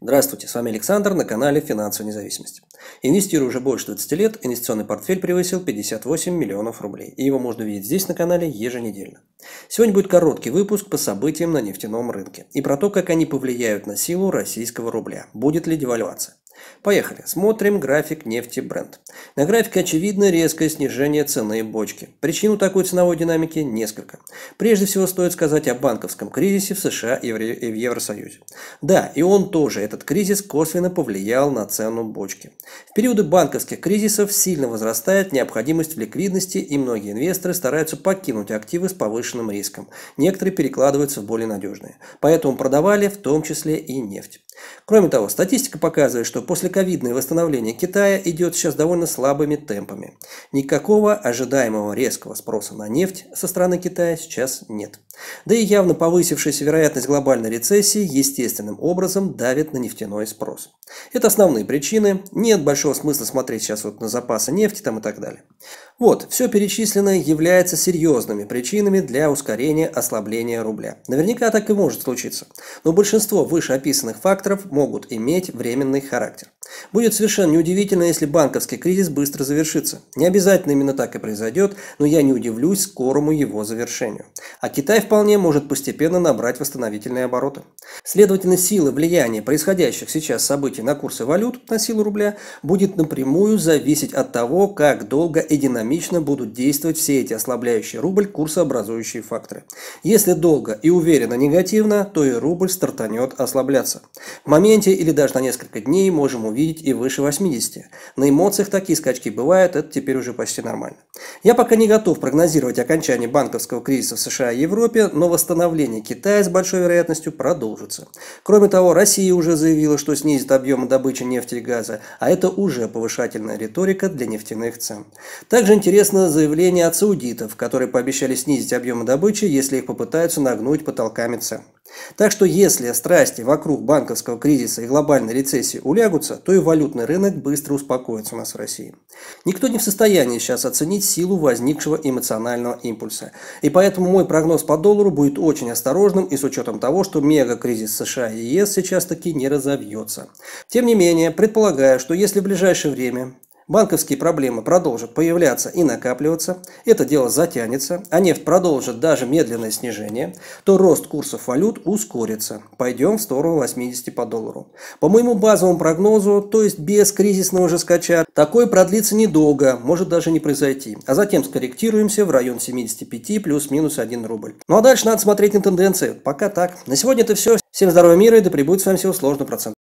Здравствуйте, с вами Александр на канале «Финансовая независимость». Инвестирую уже больше 20 лет, инвестиционный портфель превысил 58 миллионов рублей, и его можно видеть здесь на канале еженедельно. Сегодня будет короткий выпуск по событиям на нефтяном рынке и про то, как они повлияют на силу российского рубля, будет ли девальвация. Поехали. Смотрим график нефти бренд. На графике очевидно резкое снижение цены бочки. Причину такой ценовой динамики несколько. Прежде всего стоит сказать о банковском кризисе в США и в Евросоюзе. Да, и он тоже, этот кризис, косвенно повлиял на цену бочки. В периоды банковских кризисов сильно возрастает необходимость в ликвидности и многие инвесторы стараются покинуть активы с повышенным риском. Некоторые перекладываются в более надежные. Поэтому продавали в том числе и нефть. Кроме того, статистика показывает, что после ковидное восстановление Китая идет сейчас довольно слабыми темпами. Никакого ожидаемого резкого спроса на нефть со стороны Китая сейчас нет. Да и явно повысившаяся вероятность глобальной рецессии естественным образом давит на нефтяной спрос. Это основные причины. Нет большого смысла смотреть сейчас вот на запасы нефти там и так далее. Вот, все перечисленное является серьезными причинами для ускорения ослабления рубля. Наверняка так и может случиться. Но большинство вышеописанных факторов факторов могут иметь временный характер. Будет совершенно неудивительно, если банковский кризис быстро завершится. Не обязательно именно так и произойдет, но я не удивлюсь скорому его завершению. А Китай вполне может постепенно набрать восстановительные обороты. Следовательно, сила влияния происходящих сейчас событий на курсы валют, на силу рубля, будет напрямую зависеть от того, как долго и динамично будут действовать все эти ослабляющие рубль курсообразующие факторы. Если долго и уверенно негативно, то и рубль стартанет ослабляться. В моменте или даже на несколько дней можем увидеть увидеть и выше 80. На эмоциях такие скачки бывают, это теперь уже почти нормально. Я пока не готов прогнозировать окончание банковского кризиса в США и Европе, но восстановление Китая с большой вероятностью продолжится. Кроме того, Россия уже заявила, что снизит объемы добычи нефти и газа, а это уже повышательная риторика для нефтяных цен. Также интересно заявление от саудитов, которые пообещали снизить объемы добычи, если их попытаются нагнуть потолками цен. Так что если страсти вокруг банковского кризиса и глобальной рецессии улягутся, то и валютный рынок быстро успокоится у нас в России. Никто не в состоянии сейчас оценить силу возникшего эмоционального импульса. И поэтому мой прогноз по доллару будет очень осторожным и с учетом того, что мега-кризис США и ЕС сейчас таки не разовьется. Тем не менее, предполагаю, что если в ближайшее время банковские проблемы продолжат появляться и накапливаться, это дело затянется, а нефть продолжит даже медленное снижение, то рост курсов валют ускорится. Пойдем в сторону 80 по доллару. По моему базовому прогнозу, то есть без кризисного же скача, такое продлится недолго, может даже не произойти. А затем скорректируемся в район 75 плюс-минус 1 рубль. Ну а дальше надо смотреть на тенденции. Пока так. На сегодня это все. Всем здоровья мира и да пребудет с вами всего сложного процента.